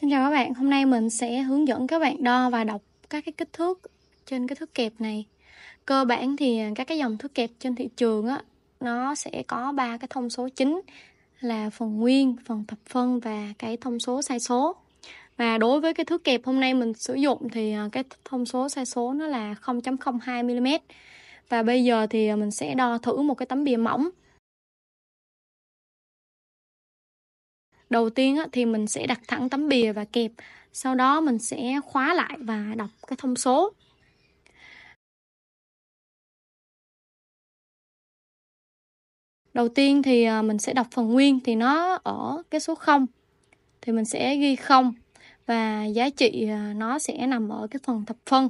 Xin chào các bạn, hôm nay mình sẽ hướng dẫn các bạn đo và đọc các cái kích thước trên cái thước kẹp này. Cơ bản thì các cái dòng thước kẹp trên thị trường á, nó sẽ có ba cái thông số chính là phần nguyên, phần thập phân và cái thông số sai số. Và đối với cái thước kẹp hôm nay mình sử dụng thì à, cái thông số sai số nó là 0.02 mm. Và bây giờ thì à, mình sẽ đo thử một cái tấm bìa mỏng đầu tiên thì mình sẽ đặt thẳng tấm bìa và kẹp sau đó mình sẽ khóa lại và đọc cái thông số đầu tiên thì à, mình sẽ đọc phần nguyên thì nó ở cái số 0 thì mình sẽ ghi 0 và giá trị à, nó sẽ nằm ở cái phần thập phân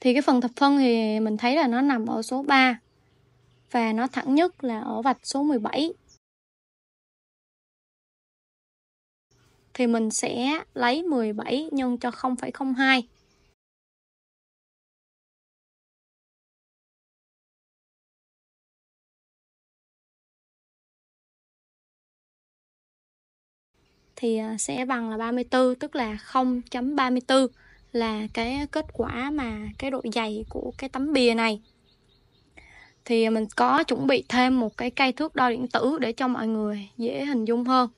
thì cái phần thập phân thì mình thấy là nó nằm ở số 3 và nó thẳng nhất là ở vạch số 17 thì mình sẽ lấy 17 nhân cho 0,02. thì à, sẽ bằng là 34 tức là 0.34 là cái kết quả mà cái độ dày của cái tấm bìa này thì à, mình có chuẩn bị thêm một cái cây thước đo điện tử để cho mọi người dễ hình dung hơn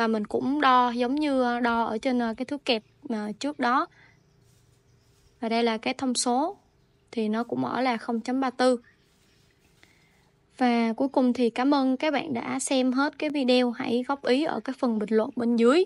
và mình cũng đo giống như ờ, đo ở trên ờ, cái thước kẹp ờ, trước đó và đây là cái thông số thì nó cũng ở là 0.34 và cuối cùng thì cảm ơn các bạn đã xem hết cái video hãy góp ý ở cái phần bình luận bên dưới